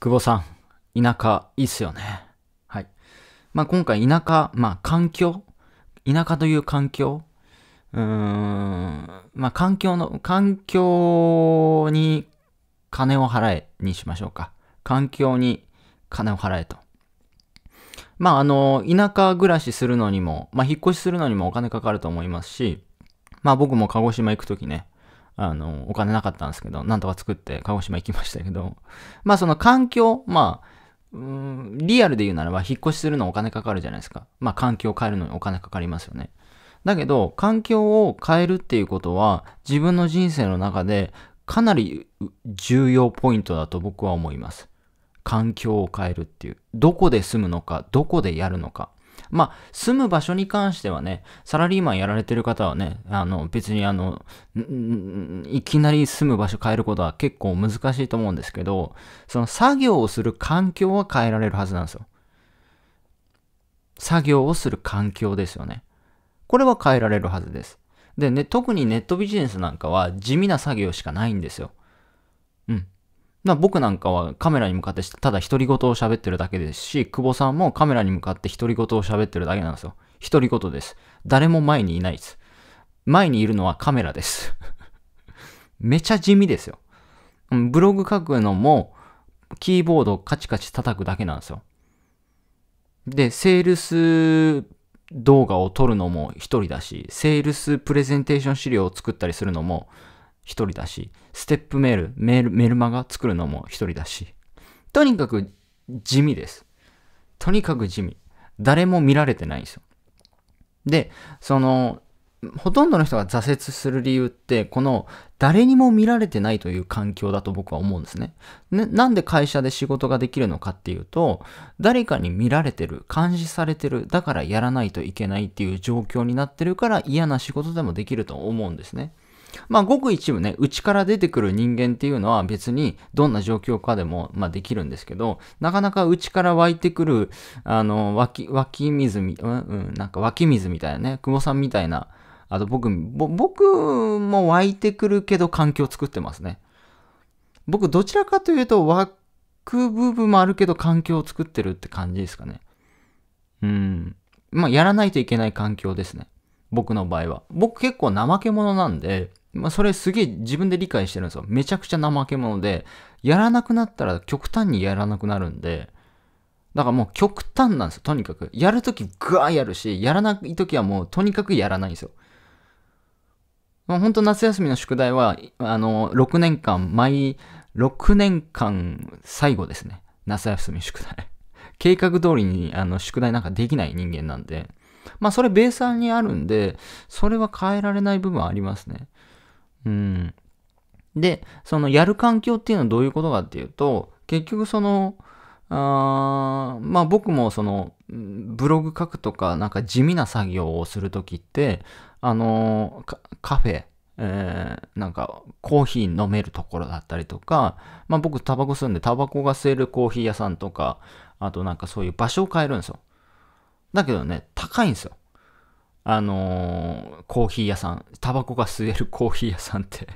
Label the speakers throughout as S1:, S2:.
S1: 久保さん、田舎いいっすよね。はい。まあ今回田舎、まあ環境田舎という環境うーん、まあ環境の、環境に金を払えにしましょうか。環境に金を払えと。まああの、田舎暮らしするのにも、まあ引っ越しするのにもお金かかると思いますし、まあ僕も鹿児島行くときね、あの、お金なかったんですけど、なんとか作って鹿児島行きましたけど、まあその環境、まあ、うん、リアルで言うならば、引っ越しするのお金かかるじゃないですか。まあ環境を変えるのにお金かかりますよね。だけど、環境を変えるっていうことは、自分の人生の中でかなり重要ポイントだと僕は思います。環境を変えるっていう。どこで住むのか、どこでやるのか。まあ、住む場所に関してはね、サラリーマンやられてる方はね、あの、別にあの、いきなり住む場所変えることは結構難しいと思うんですけど、その作業をする環境は変えられるはずなんですよ。作業をする環境ですよね。これは変えられるはずです。で、ね、特にネットビジネスなんかは地味な作業しかないんですよ。な僕なんかはカメラに向かってただ独り言を喋ってるだけですし、久保さんもカメラに向かって独り言を喋ってるだけなんですよ。独り言です。誰も前にいないです。前にいるのはカメラです。めちゃ地味ですよ。ブログ書くのも、キーボードカチカチ叩くだけなんですよ。で、セールス動画を撮るのも一人だし、セールスプレゼンテーション資料を作ったりするのも一人だし、ステップメール、メール、メルマガ作るのも一人だし、とにかく地味です。とにかく地味。誰も見られてないんですよ。で、その、ほとんどの人が挫折する理由って、この誰にも見られてないという環境だと僕は思うんですね。ねなんで会社で仕事ができるのかっていうと、誰かに見られてる、監視されてる、だからやらないといけないっていう状況になってるから嫌な仕事でもできると思うんですね。まあ、ごく一部ね、内から出てくる人間っていうのは別にどんな状況かでも、まあ、できるんですけど、なかなか内から湧いてくる、あの、湧き、湧き水み、うん、うん、なんか湧き水みたいなね、久保さんみたいな、あと僕、僕も湧いてくるけど環境を作ってますね。僕、どちらかというと湧く部分もあるけど環境を作ってるって感じですかね。うん。まあ、やらないといけない環境ですね。僕の場合は。僕結構怠け者なんで、まあ、それすげえ自分で理解してるんですよ。めちゃくちゃ怠け者で、やらなくなったら極端にやらなくなるんで、だからもう極端なんですよ、とにかく。やるときぐわーやるし、やらないときはもうとにかくやらないんですよ。もほんと夏休みの宿題は、あの、6年間、毎、6年間最後ですね。夏休み宿題。計画通りにあの宿題なんかできない人間なんで。まあそれベースにあるんで、それは変えられない部分はありますね。うん。で、そのやる環境っていうのはどういうことかっていうと、結局その、あまあ僕もそのブログ書くとかなんか地味な作業をするときってあのカフェ、えー、なんかコーヒー飲めるところだったりとかまあ僕タバコ吸うんでタバコが吸えるコーヒー屋さんとかあとなんかそういう場所を変えるんですよだけどね高いんですよあのー、コーヒー屋さん、タバコが吸えるコーヒー屋さんって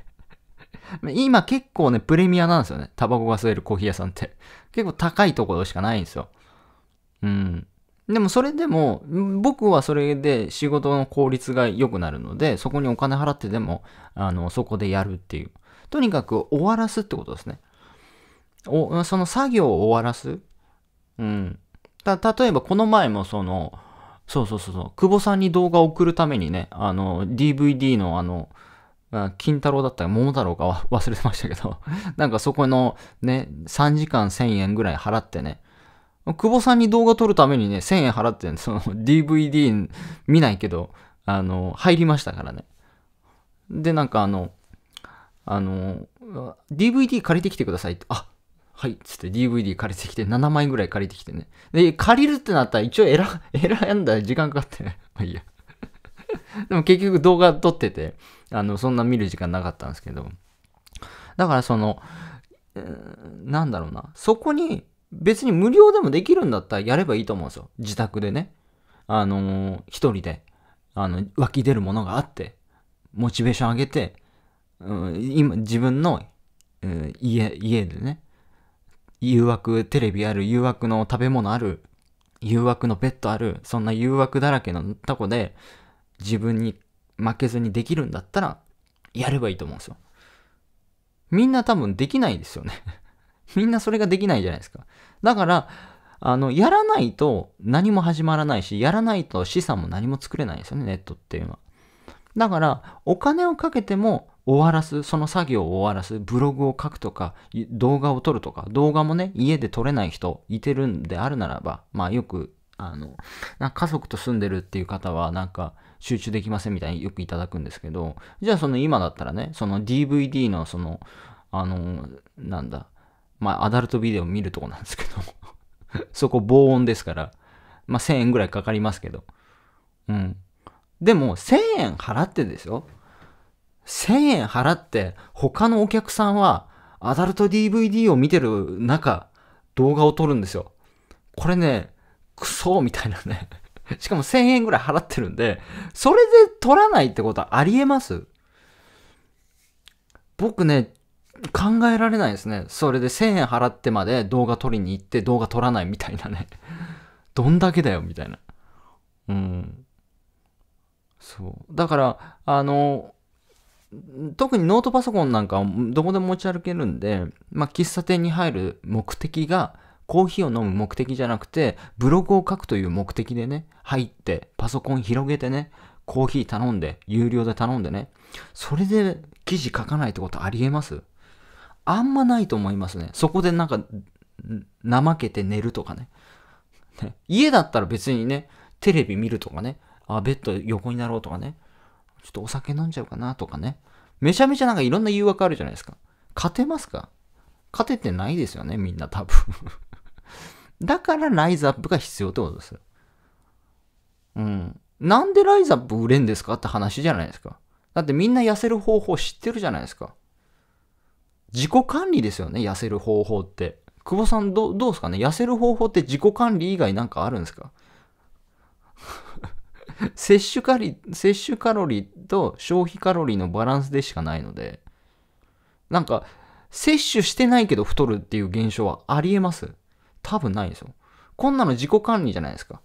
S1: 今結構ね、プレミアなんですよね。タバコが吸えるコーヒー屋さんって結構高いところしかないんですよ。うん。でもそれでも、僕はそれで仕事の効率が良くなるので、そこにお金払ってでも、あの、そこでやるっていう。とにかく終わらすってことですね。おその作業を終わらす。うん。た、例えばこの前もその、そうそうそうそう。久保さんに動画を送るためにね、あの、DVD のあの、金太郎だったり桃太郎か忘れてましたけど、なんかそこのね、3時間1000円ぐらい払ってね、久保さんに動画撮るためにね、1000円払って、その DVD 見ないけど、あの、入りましたからね。で、なんかあの、あの、DVD 借りてきてくださいって、あ、はいつって DVD 借りてきて、7円ぐらい借りてきてね。で、借りるってなったら一応選、選んだら時間かかってね。まあいいや。でも結局動画撮ってて、あの、そんな見る時間なかったんですけど。だからその、えー、なんだろうな。そこに、別に無料でもできるんだったらやればいいと思うんですよ。自宅でね。あのー、一人で、あの、湧き出るものがあって、モチベーション上げて、うん、今、自分の、うん、家、家でね、誘惑、テレビある、誘惑の食べ物ある、誘惑のベッドある、そんな誘惑だらけのタコで、自分に負けずにできるんだったら、やればいいと思うんですよ。みんな多分できないですよね みんなそれができないじゃないですか。だから、あの、やらないと何も始まらないし、やらないと資産も何も作れないんですよね、ネットっていうのは。だから、お金をかけても終わらす、その作業を終わらす、ブログを書くとか、動画を撮るとか、動画もね、家で撮れない人いてるんであるならば、まあよく、あの、な家族と住んでるっていう方は、なんか、集中できませんみたいによくいただくんですけど、じゃあその今だったらね、その DVD のその、あの、なんだ、まあアダルトビデオ見るとこなんですけど、そこ防音ですから、まあ1000円ぐらいかかりますけど、うん。でも1000円払ってですよ。1000円払って他のお客さんはアダルト DVD を見てる中、動画を撮るんですよ。これね、クソみたいなね。しかも1000円ぐらい払ってるんで、それで撮らないってことはありえます僕ね、考えられないですね。それで1000円払ってまで動画撮りに行って動画撮らないみたいなね。どんだけだよ、みたいな。うん。そう。だから、あの、特にノートパソコンなんかどこでも持ち歩けるんで、まあ、喫茶店に入る目的が、コーヒーを飲む目的じゃなくて、ブログを書くという目的でね、入って、パソコン広げてね、コーヒー頼んで、有料で頼んでね、それで記事書かないってことありえますあんまないと思いますね。そこでなんか、怠けて寝るとかね。ね家だったら別にね、テレビ見るとかね、あ、ベッド横になろうとかね。ちょっとお酒飲んじゃうかなとかね。めちゃめちゃなんかいろんな誘惑あるじゃないですか。勝てますか勝ててないですよね、みんな多分 だからライズアップが必要ってことですうん。なんでライズアップ売れんですかって話じゃないですか。だってみんな痩せる方法知ってるじゃないですか。自己管理ですよね、痩せる方法って。久保さんど、どうですかね痩せる方法って自己管理以外なんかあるんですか 摂取カリ、摂取カロリーと消費カロリーのバランスでしかないので、なんか、摂取してないけど太るっていう現象はありえます多分ないですよ。こんなの自己管理じゃないですか。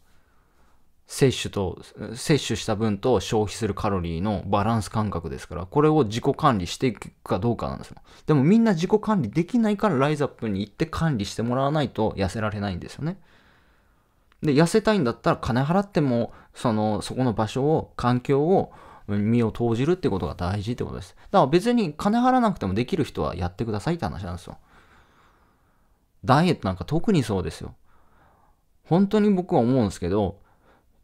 S1: 摂取と、摂取した分と消費するカロリーのバランス感覚ですから、これを自己管理していくかどうかなんですよ。でもみんな自己管理できないからライズアップに行って管理してもらわないと痩せられないんですよね。で、痩せたいんだったら金払っても、その、そこの場所を、環境を、身を投じるってことが大事ってことです。だから別に金払わなくてもできる人はやってくださいって話なんですよ。ダイエットなんか特にそうですよ。本当に僕は思うんですけど、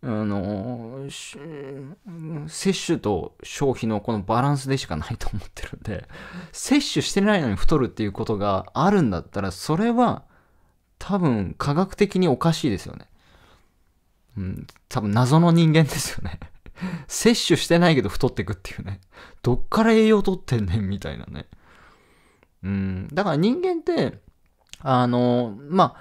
S1: あの、摂取と消費のこのバランスでしかないと思ってるんで、摂取してないのに太るっていうことがあるんだったら、それは多分科学的におかしいですよね。うん、多分謎の人間ですよね摂取 してないけど太ってくっていうね。どっから栄養とってんねんみたいなね。うん、だから人間って、あの、ま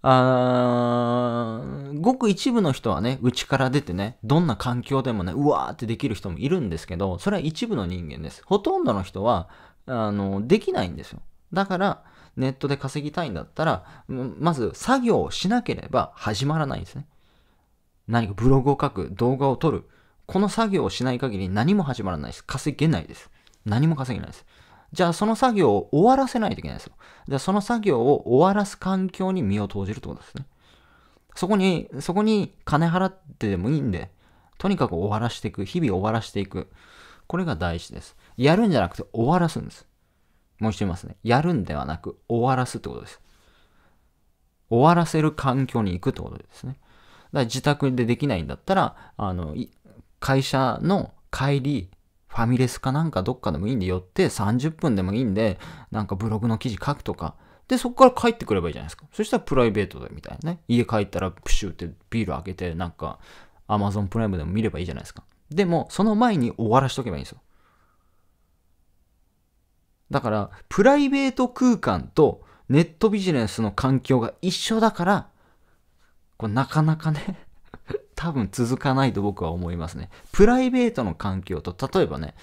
S1: あ、あごく一部の人はね、ちから出てね、どんな環境でもね、うわーってできる人もいるんですけど、それは一部の人間です。ほとんどの人は、あの、できないんですよ。だから、ネットで稼ぎたいんだったら、まず作業をしなければ始まらないんですね。何かブログを書く、動画を撮る、この作業をしない限り何も始まらないです。稼げないです。何も稼げないです。じゃあその作業を終わらせないといけないですよ。じゃあその作業を終わらす環境に身を投じるってことですね。そこに、そこに金払ってでもいいんで、とにかく終わらしていく。日々終わらしていく。これが大事です。やるんじゃなくて終わらすんです。もう一度言いますね。やるんではなく終わらすってことです。終わらせる環境に行くってことですね。だ自宅でできないんだったら、あの、会社の帰り、ファミレスかなんかどっかでもいいんで寄って30分でもいいんで、なんかブログの記事書くとか、で、そこから帰ってくればいいじゃないですか。そしたらプライベートでみたいなね。家帰ったらプシューってビール開けて、なんかアマゾンプライムでも見ればいいじゃないですか。でも、その前に終わらしとけばいいんですよ。だから、プライベート空間とネットビジネスの環境が一緒だから、これなかなかね 多分続かないと僕は思いますね。プライベートの環境と、例えばね、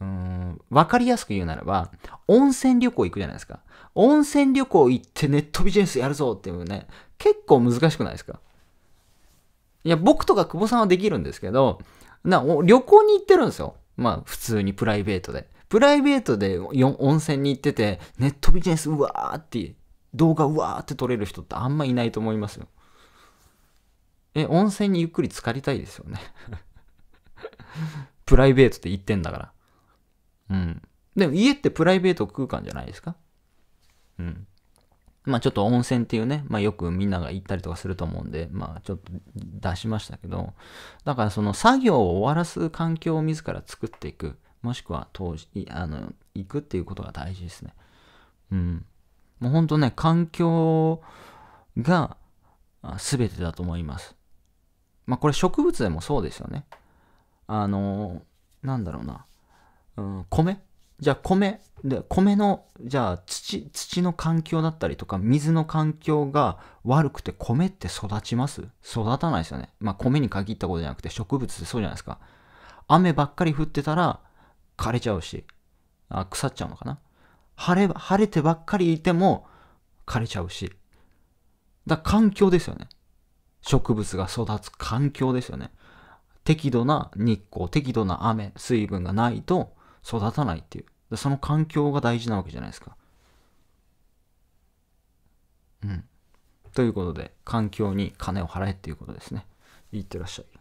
S1: うーん、わかりやすく言うならば、温泉旅行行くじゃないですか。温泉旅行行ってネットビジネスやるぞっていうね、結構難しくないですかいや、僕とか久保さんはできるんですけど、な、旅行に行ってるんですよ。まあ、普通にプライベートで。プライベートで温泉に行ってて、ネットビジネスうわーって、動画うわーって撮れる人ってあんまいないと思いますよ。え、温泉にゆっくり浸かりたいですよね プライベートって言ってんだから。うん。でも家ってプライベート空間じゃないですかうん。まあちょっと温泉っていうね、まあよくみんなが行ったりとかすると思うんで、まあちょっと出しましたけど、だからその作業を終わらす環境を自ら作っていく、もしくは当時、あの、行くっていうことが大事ですね。うん。もうほんとね、環境が全てだと思います。まあこれ植物でもそうですよね。あのー、なんだろうな。うん、米じゃあ米で米のじゃあ土土の環境だったりとか水の環境が悪くて米って育ちます育たないですよねまあ米に限ったことじゃなくて植物ってそうじゃないですか雨ばっかり降ってたら枯れちゃうしあ腐っちゃうのかな晴れ晴れてばっかりいても枯れちゃうしだ環境ですよね植物が育つ環境ですよね。適度な日光、適度な雨、水分がないと育たないっていう。その環境が大事なわけじゃないですか。うん。ということで、環境に金を払えっていうことですね。いってらっしゃい。